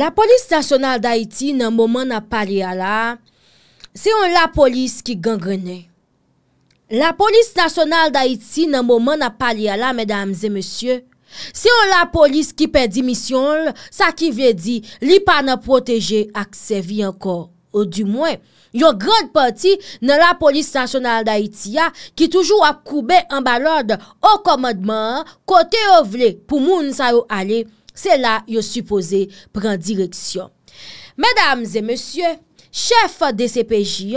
La polis nasyonal d'Haïti nan mouman nan pali ala, se yon la polis ki gangrene. La polis nasyonal d'Haïti nan mouman nan pali ala, mèdames et monsye, se yon la polis ki pe dimisyon, sa ki vle di li pa nan proteje ak se vi anko. Ou du mwen, yo gred parti nan la polis nasyonal d'Haïti ya ki toujou ap koube an balorde o komadman kote yo vle pou moun sa yo ale. Se la yo suppose pren direksyon Medams e monsye Chef DCPJ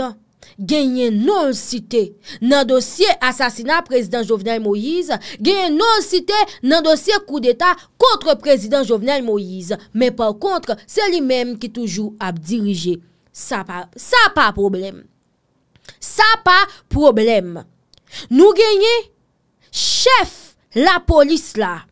Genye non site Nan dosye asasina Prezident Jovenel Moïse Genye non site nan dosye kou d'eta Kontre prezident Jovenel Moïse Men pa kontre se li men Ki toujou ap dirije Sa pa problem Sa pa problem Nou genye Chef la polis la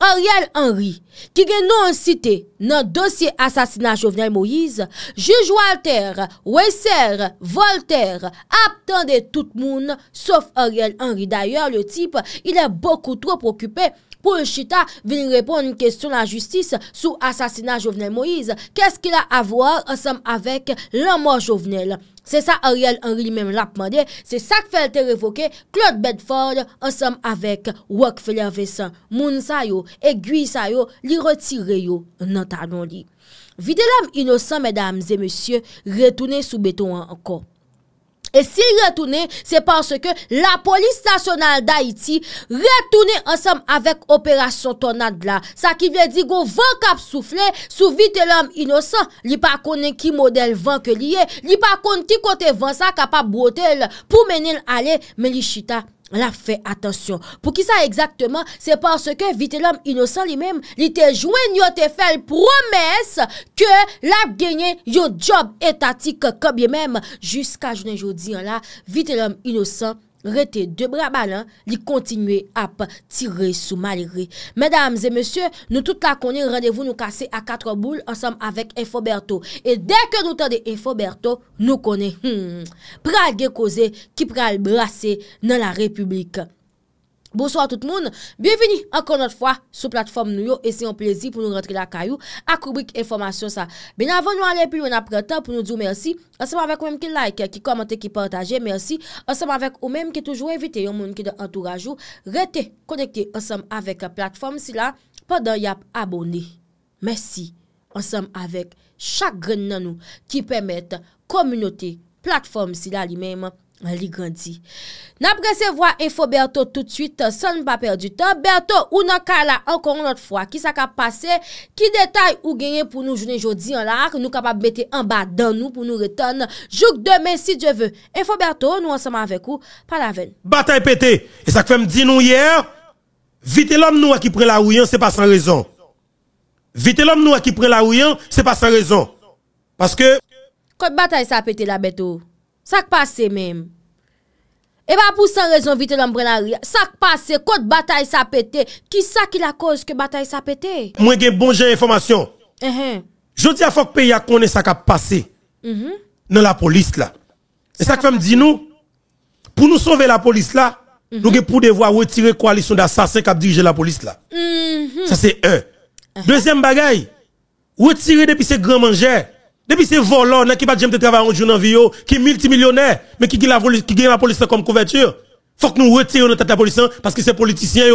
Ariel Henry, ki gen nou an cite nan dosye asasina Jovenel Moïse, juj Walter, Weser, Voltaire, aptan de tout moun sauf Ariel Henry. D'ailleurs, le type, il est beaucoup trop occupé pour le chita venir répondre une question à la justice sur asasina Jovenel Moïse. Qu'est-ce qu'il a à voir ensemble avec l'amour Jovenel? Se sa Ariel Henry men lapman de, se sak felte revoke, Claude Bedford ansam avek Wak Feler Vessan, moun sa yo, e Guy sa yo, li retire yo, nan tanon li. Vide lam inosan, mesdames et messieurs, retoune sou beton an anko. E si retounen, se panse ke la polis nasyonal da iti retounen ansem avek operasyon tonad la. Sa ki vye di go van kap soufle sou vite lom inosan, li pa konen ki model van ke liye, li pa konen ki kote van sa kap ap botel pou menen ale me li chita. la fè atensyon, pou ki sa ekzaktman, se paske vite l'om inosan li menm, li te jwen yo te fèl promes ke la genyen yo job etatik kabye menm, jiska jounen joudi, la vite l'om inosan rete de bra balan, li kontinue ap tire sou maleri. Medams e monsye, nou tout la konye, randevou nou kase a katro boule ansam avek Efo Berto. E dek nou tande Efo Berto, nou konye, pral ge koze ki pral brase nan la republik. Bouswa tout moun, bienveni ankon not fwa sou platform nou yo E se yon plezi pou nou rentre la kayou akoubik informasyon sa Ben avon nou ale pilou en apretan pou nou di ou mersi Ansem avèk ou mèm ki like, ki komante, ki partaje, mersi Ansem avèk ou mèm ki toujou evite yon moun ki de antourajou Retè, konekte ansam avèk platform sila Padè yap abone, mersi Ansem avèk chak gren nan nou ki pèmèt Komunote, platform sila li mèm Li grandi. Na presevwa info Berto tout suite, sa nou pa perdi tan. Berto, ou nan ka la, ankon anot fwa, ki sa ka pase, ki detay ou genye pou nou jounen jodi an la, ki nou kapap bete an ba dan nou pou nou reten, jouk demen si je ve. Info Berto, nou anseman avek ou, pala ven. Bata e pete, e sa kvem di nou yer, vite lom nou a ki pre la ou yan, se pa san rezon. Vite lom oh. nou a ki pre la ou yan, se pa san rezon. Paske... Kote bata e sa pete la beto ou? qui passe même. Et pas pour ça, raison vite lan Ça qui passe, quand bataille ça pété. qui ça qui qui la cause que la bataille Moi, Moi, uh-huh. je suis information. Uh -huh. dis à fok à ya pays qui qui passé. Uh mm-hmm. -huh. la police là. ça ça fait me dit nous? Pour nous la police, la. police là, mm-hmm. Nous avons pour devoir retirer coalition d'assassins qui a dirigé la police là. Mm-hmm. Ça c'est un. Uh-huh. Deuxième bagaille, retirer depuis ces grands mangeurs depuis ces volants qui pas de travail en jour vie, qui sont multimillionnaires, mais qui la, qui la police comme couverture. Faut que nous retirions notre tête la police hein, parce que c'est politicien. Et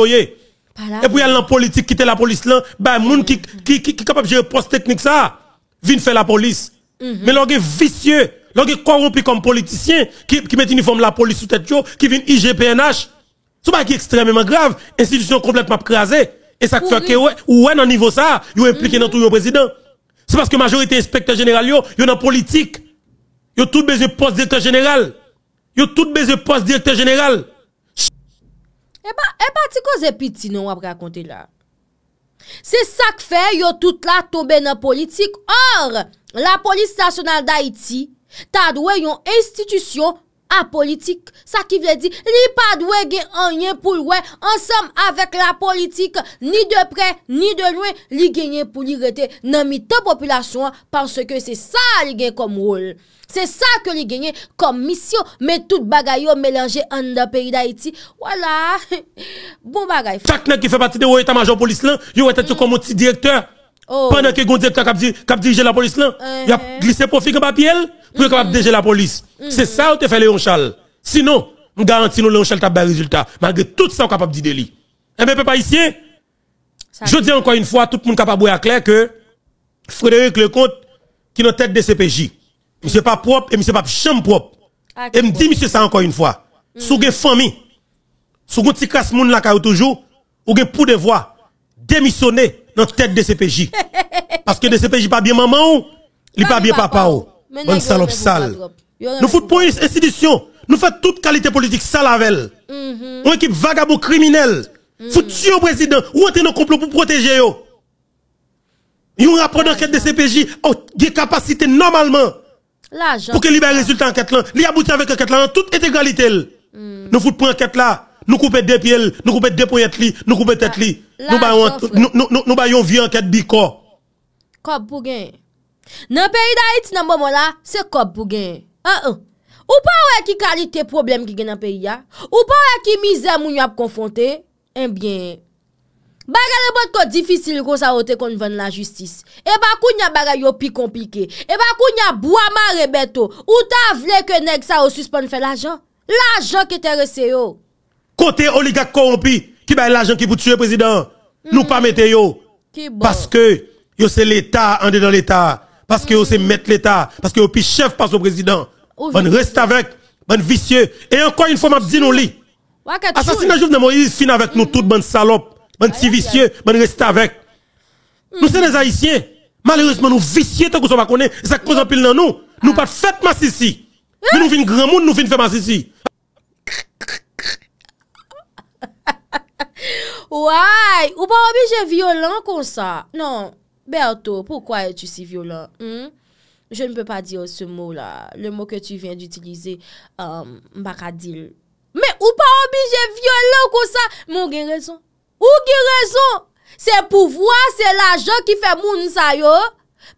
puis, il y a en politique qui la police là, bah, mm-hmm. monde qui, qui, qui, capable de gérer poste technique ça, vient faire la police. Mm-hmm. Mais l'on est vicieux, l'on est corrompu comme politicien, qui, qui met uniforme la police sous tête, qui vient IGPNH. C'est pas qui est extrêmement grave, institution complètement crasée. Et ça fait que, ouais, ouais, dans niveau ça, il impliqué mm-hmm. dans tout le président. Se paske majorite inspektor general yo, yo nan politik. Yo tout beze post direktor general. Yo tout beze post direktor general. E eh ba, e eh ba, ti ko zepit si nou ap rakonte la? Se sak fe, yo tout la tobe nan politik. Or, la polis stasyonal da iti, tadwe yon institisyon A politik, sa ki vle di, li pa dwe gen anyen pou lwen, ansam avek la politik, ni de pre, ni de lwen, li genyen pou nirete nan mi te populasyon, panse ke se sa li geny kom rol. Se sa ke li genyen kom misyon, men tout bagay yo melange an da peyi da iti. Wala, bon bagay. Tak nan ki fe pati de woye ta majon polis lan, yo wete tu kon moti direktor. Oh. Pan nan ki gond direktor kap dirije la polis lan, yo uh-huh. glise profik an papi el. pour capable de la police. C'est ça que tu fait Léon Charles. Sinon, je garantis que Léon Charles t'a bien résultat, malgré tout ça est capable de dire. Eh bien, papa ici, je dis encore une fois, tout le monde capable de clair que Frédéric Lecomte, qui est en tête de CPJ, monsieur pas propre et monsieur pas chambre propre. Ah, et me dit, monsieur, ça encore une fois. Mm. Sous une famille, sous un petit casse moun la toujours, ou gen pour devoir démissionner dans tête de CPJ. Parce que de CPJ pas bien maman ou, il pas bien papa ou. Bonne salope sale. Nous foutons une institution. Nous faisons toute qualité politique sale avec elle. Mhm. Une équipe vagabond criminelle. Mhm. Foutons tuer au président. Ou entrer dans complot pour protéger eux. Ils ont rapport d'enquête de CPJ. Des capacités normalement. Pour que libère résultat d'enquête là. Il aboutit avec enquête là en toute intégralité. Mhm. Nous foutons pour enquête là. Nous coupons des pieds, nous coupons des poignettes, nous coupons des têtes ah, nous, nous, nous baillons vie enquête bicor. Quoi pour Nan peri da it nan mou mou la, se kop pou gen. An an. Ou pa wè ki kalite problem ki gen nan peri ya? Ou pa wè ki mizè moun yon ap konfonte? En eh bien, baga le bot ko difisil kon sa wote kon ven la justis. E bako nya baga yon pi komplike. E bako nya boua man rebeto. Ou ta vle ke neg sa wosus pon fè l'ajan? L'ajan ki te rese yo. Kote oliga konpi ki bay l'ajan ki pou tue prezident. Nou hmm. pa mette yo. Baske yo se l'etat ande dan l'etat. parce que c'est mettre l'État, parce que puis chef par son président. On reste avec, on vicieux. Et encore une fois, m'a dis nous li. Assassinat Jovenel Moïse fin avec nous mm. toutes, bonne salope, bonne si vicieux, bonne reste avec. Mm. Nous sommes des Haïtiens. Malheureusement, nous vicieux tant que nous ne C'est ça cause en pile dans nous. Nous pas fait masse ici. Ah. Mais nous venons grand monde, nous venons faire ici. Ouais, ou pas obligé violent comme ça. Non. Berto, poukwa e tu si violon? Hmm? Je ne pe pa di yo se mou la. Le mou ke tu ven d'utilize. Bakadil. Euh, Me ou pa obije violon kousa? Mou gen rezon? Mou gen rezon? Se pouvoi, se la jok ki fe moun sa yo.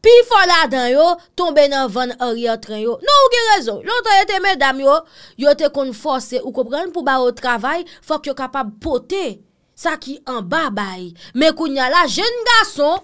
Pi fola dan yo. Tonbe nan van ori atren yo. Non, mou gen rezon? Lontan e te medam yo. Yo te kon fose. Ou kopren pou ba o travay. Fok yo kapab pote. Sa ki an babay. Me kou nye la jen gason.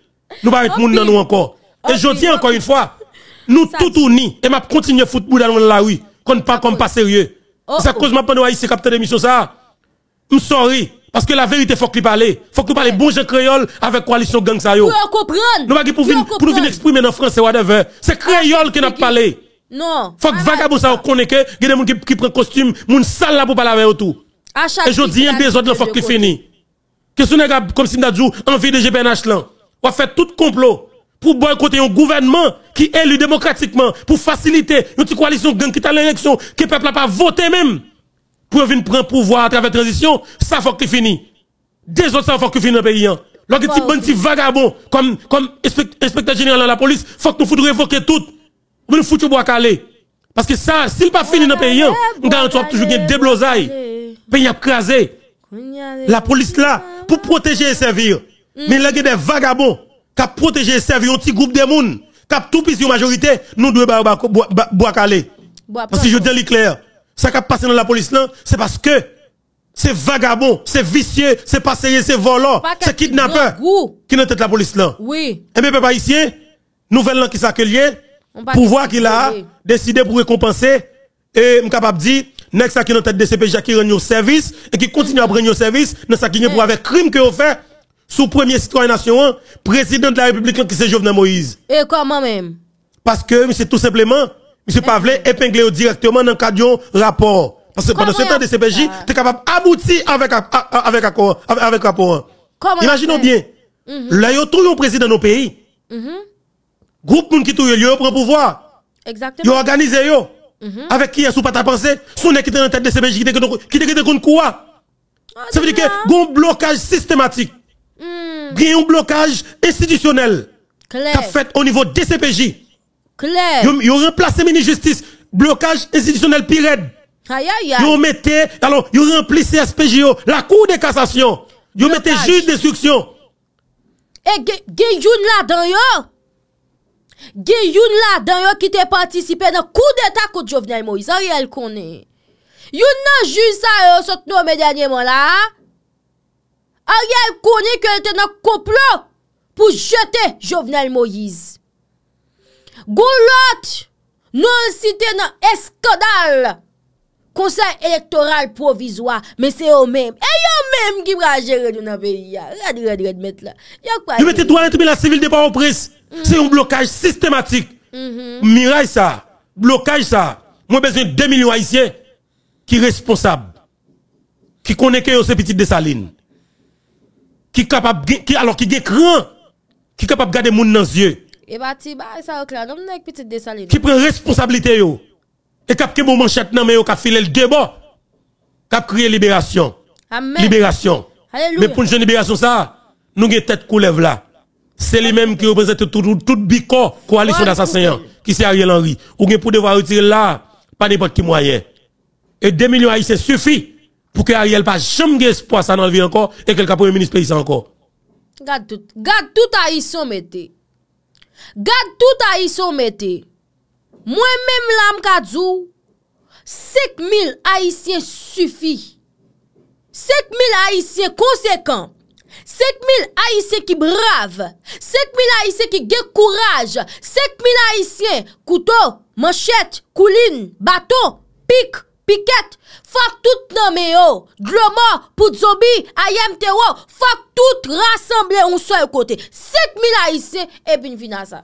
Nous pas être monde dans nous encore. Et je dis encore une fois, nous tout unis et m'a continuer football dans la rue, qu'on pas comme pas sérieux. Oh. Ça cause m'a pas nous ici capteur d'émission ça. Nous sorry. Parce que la vérité, faut que nous parle. Faut que nous parle bon jeu créole avec coalition gang ça yo. Pour comprendre. Nous pas pour pour nous exprimer en français whatever. C'est ah, créole qui n'a parle. Non. Faut que ah, vagabond ça connaît que il y a des gens qui, prennent prend costume, moun sale là pour parler avec tout. Et je dis un de il faut que fini. Qu'est-ce que comme si nous avons envie de GPNH là va fait tout complot pour boycotter un gouvernement qui est élu démocratiquement, pour faciliter une petite coalition gang qui à l'élection, que le peuple n'a pas voté même, pour venir prendre pouvoir à travers la transition, ça faut que fini. Des autres, ça faut que fini dans le pays. y hein. a un petit vagabond, comme, comme inspecteur général de la police, faut que nous foutons révoquer tout. Ou nous foutons bois calé. Parce que ça, s'il pas fini dans le pays, hein, on garantit toujours des Le Pays a crasé. La police là, pour protéger et servir. Mm. Mais là, il y a des vagabonds qui ont protégé servi un petit groupe de monde, qui ont tout pis sur majorité, nous devons bah, bah, boire bah, calé. Parce que je dis clair, ça qui a passé dans la police là, c'est parce que c'est vagabond, c'est vicieux, c'est passé, c'est volant, c'est kidnappeur qui n'a tête la police là. Oui. Et eh bien, peuple ici, nouvelle là qui s'accueille, pouvoir qu'il a décidé pour récompenser, et capable de dire, nest qui n'a tête de CPJ qui rend au service et qui continue à prendre au service dans ça qui eh. pour avec crime que vous fait, sous premier citoyen national, hein, président de la République qui c'est Jovenel Moïse. Et comment même Parce que c'est tout simplement monsieur Pavlé, eh. épinglé directement dans le cadre rapport. Parce que pendant ce temps de CPJ, tu capable d'aboutir avec avec avec avec, rapport. Hein. Imaginons bien. Mhm. Là, y'a tout un président de nos pays. Mhm. Groupe moun qui tout lieu, prend pouvoir. Exactement. Yo organisé mhm. Avec qui est sous pas ta pensée, son qui était dans tête de CPJ qui était qui contre quoi ah, Ça veut dire que un blocage systématique il y a un blocage institutionnel qui fait au niveau des CPJ. Claire. Ils ont remplacé mini justice. Blocage institutionnel pire. Aïe, Ils alors, ils rempli CSPJO, la Cour de cassation. Ils le juge d'instruction. Et eh, gen une là dedans yo. Gen une là dedans qui ont participé dans coup d'état contre Jovenel Moïse. Ariel connaît. Youn nan juge ça a été nommé dernièrement là. Ariel connaît que était dans complot pour jeter Jovenel Moïse. Goulot, non cité dans scandale. Conseil électoral provisoire, mais c'est eux-mêmes. Et eux-mêmes qui vont gérer dans le pays. Red, red, red, mettre là. Vous mettez la civile de port au C'est un blocage systématique. Mhm. Mirail ça, blocage ça. Moi, besoin de 2 millions haïtiens qui sont responsables, qui connaissent que ces petit de Saline qui capable qui alors qui est cran qui capable garder monde dans yeux et bah ti ba ça clair non qui prend responsabilité yo et cap que mon manchette nan mais yo ka filer le débat cap crier libération Amen. libération Alléluia. mais pour une libération ça nous avons tête couleuvre là c'est lui-même qui représente tout, tout, bico coalition d'assassins hein, qui c'est Ariel Henry ou pour devoir retirer là pas n'importe qui moyen et 2 millions c'est suffit pour que Ariel pas jamais espoir ça dans la vie encore et que le premier ministre pays encore. Garde tout, garde tout haïtien Garde tout Aïsson mette. Moi-même là m'kadou 5000 haïtiens suffit. 5000 haïtiens conséquents. 5000 haïtiens qui bravent, 5000 haïtiens qui gagnent courage, 5000 haïtiens couteau, manchette, couline, bateau, pique, piquette, Fak tout nanme yo, gloma, pout zobi, ayemte yo, fak tout rassemble yon soye kote. Sek mila hisye, e bin fina sa.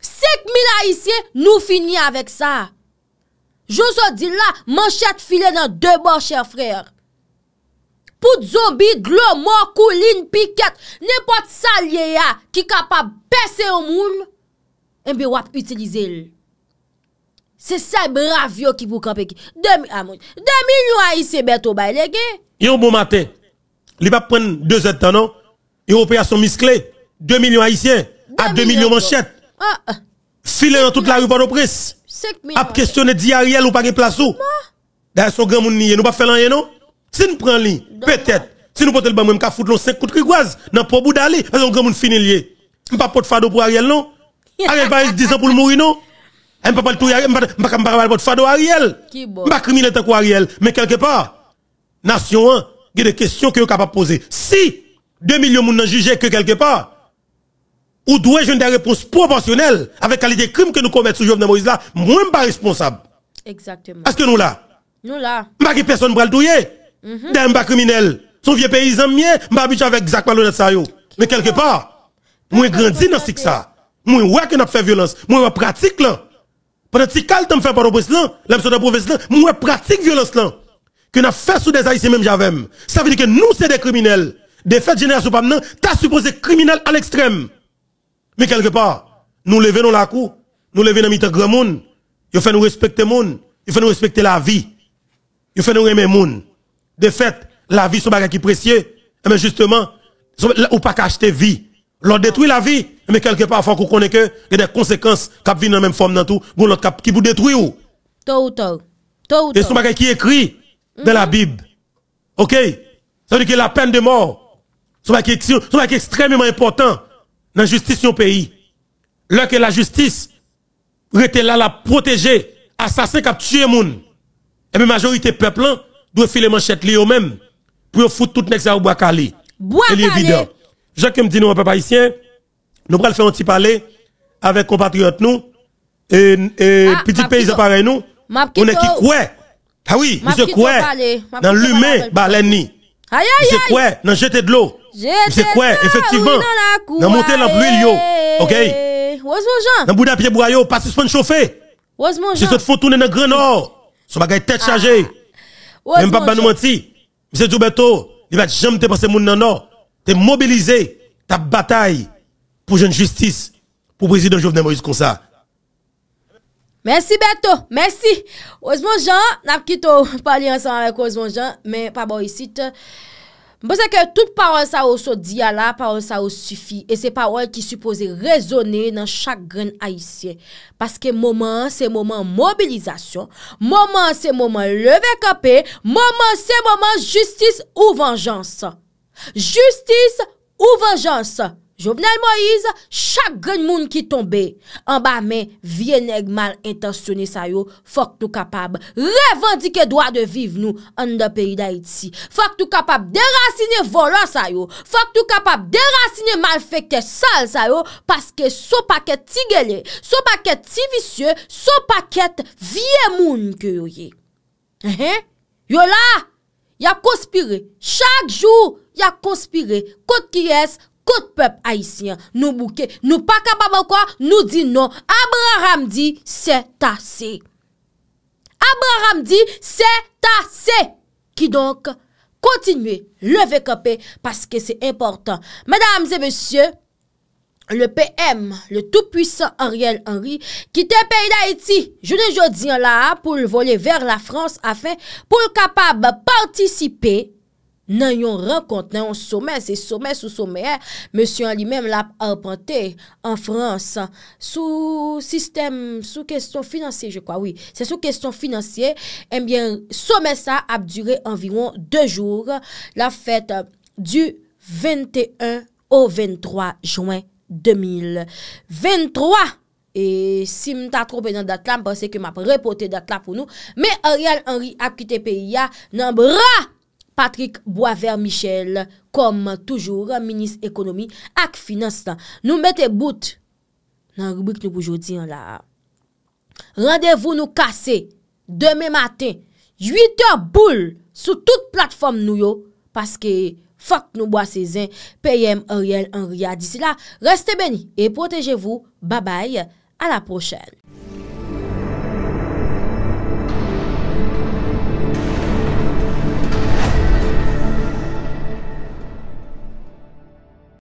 Sek mila hisye, nou fini avek sa. Joso di la, manchet file nan debor, chèr frèr. Pout zobi, gloma, kou, lin, piket, nepot salye ya ki kapab besè yon moul, en bi wap utilize lè. C'est ça bravio qui vous pou kampe ki. Demi, amon, ah, demi yon beto bay lege. Yon bon matin, li pa deux 2 de temps, non, yon opération misclé, Deux millions haïtiens, à deux millions manchettes. Ah, ah. dans toute la rue par presse. 5 millions. A questionner di Ariel ou pas de place où? D'ailleurs, son grand moun niye, nous pas faire rien non? Si nous prenons li, peut-être, si nous portons le bon même, qu'à foutre 5 coups de grigoise, dans pas bout d'aller, parce que grand moun fini lié. M'pas porte fado pour Ariel non? Ariel pas 10 ans pour le mourir non? Je ne peux pas le tout, je ne peux pas fado Ariel. Je ne pas criminel tant Ariel. Mais quelque part, nation il y a des questions que vous capable poser. Si 2 millions de monde jugé que quelque part, ou dois je des réponses proportionnelles avec la qualité crime que nous commettons sur Jovenel Moïse là, moi pas responsable. Exactement. Est-ce que nous là? Nous là. Pas qui personne ne le douiller. Mm -hmm. pas criminel. Son vieux paysan mien, m'a habitué avec Zach Malonette Sayo. Mais quelque part, moi grandi dans ce ça. Moi ouais que n'a fait violence. Moi pratique là. Pendant que me fait par le président, l'absence de professeur, moi pratique violence là. Que n'a fait sous des haïtiens même j'avais. Ça veut dire que nous c'est des criminels. Des faits généraux pas maintenant, t'as supposé criminel à l'extrême. Mais quelque part, nous levons la cour, nous levons dans le grand monde, il fait nous respecter monde, il fait nous respecter la vie. Il font nous aimer monde. De fait, la vie un bagage qui précieux. Mais eh justement, peut pas qu'acheter vie. L'on détruit la vie, mais quelque part, faut qu'on connaît que il y a des conséquences qui viennent dans même forme dans tout, pour l'autre qui vous détruit ou. Tôt ou Et ce qui écrit dans la Bible. OK? Ça veut dire que la peine de mort, ce qui est extrêmement important dans la justice du pays. Lorsque la justice était là, la protéger, assassin qui a tué monde Et la majorité peuple hein, doit filer manchette lui même pour foutre tout le à Bois Bois Jacques me dit nous, papa haïtien, nous allons faire un petit palais avec compatriotes nous, et, et ah, petit pays nous, on est qui quoi? Ah oui, monsieur quoi? Dans l'humain, baleni. Aïe, aïe, Monsieur quoi? Dans jeter de l'eau. Monsieur quoi? Effectivement. Dans monter l'huile yo. Ok? Jean. Dans bout d'un pied boyau, pas suspendre chauffer. Heureusement, Jean. C'est cette faut tourner dans le grand nord. Son bagage tête ah. chargée. Même pas nous mentir. Monsieur Djoubeto, il va jamais te passer monde dans nord. Te mobilize ta batay pou jen justice pou prezidon jovnen Moïse Kousa. Mersi Beto, mersi. Ose moun jan, nap ki tou pali ansan wèk ose moun jan, mè pa bo yisite. Mbosè ke tout parol sa ou so di ala, parol sa ou sufi. E se parol ki suppose rezone nan chak gren a yisye. Paske mouman se mouman mobilizasyon, mouman se mouman leve kapè, mouman se mouman justice ou venjansan. Justice ou vengeance Jobnel Moïse Chak gen moun ki tombe An ba men Vye neg mal intasyone sayo Fok tou kapab Revendike doa de vive nou An da peyi da iti Fok tou kapab derasine volan sayo Fok tou kapab derasine mal fekte sal sayo Paske sou paket ti gele Sou paket ti visye Sou paket vie moun ki eh, eh? yo ye Yo la Ya konspire Chak jou a konspire, kote ki es, kote pep Haitien, nou mouke, nou pa kapab an kwa, nou di non. Abraham di, se tasse. Abraham di, se tasse. Ki donk, kontinue, leve kapè, paske se importan. Madame zè monsye, le PM, le tout puissant Ariel Henry, ki te pey da Haiti, jounè joudi an la, pou l'vole ver la France, afin pou l'kapab partisipe nan yon rekont, nan yon somè, se somè sou somè, mèsyon li mèm l ap arpante, an frans, sou sistem, sou kèstyon finansye, je kwa, oui, se sou kèstyon finansye, enbyen, eh somè sa ap dure anviron 2 jour, la fèt du 21 au 23 jouen 2000. 23! E si mta troupè nan dat la, mpase ke m ap repote dat la pou nou, mè a rial anri ap kitepe ya nan brà Patrick Boisvert-Michel, kom toujou, Ministre Ekonomi ak Finans. Nou mette bout nan rubrik nou poujoudi an la. Rendez-vous nou kase, deme matin, 8h boule, sou tout platform nou yo, paske fok nou boise zin, PM, en riel, en ria. Disi la, reste beni, e proteje vou, babay, a la prochen.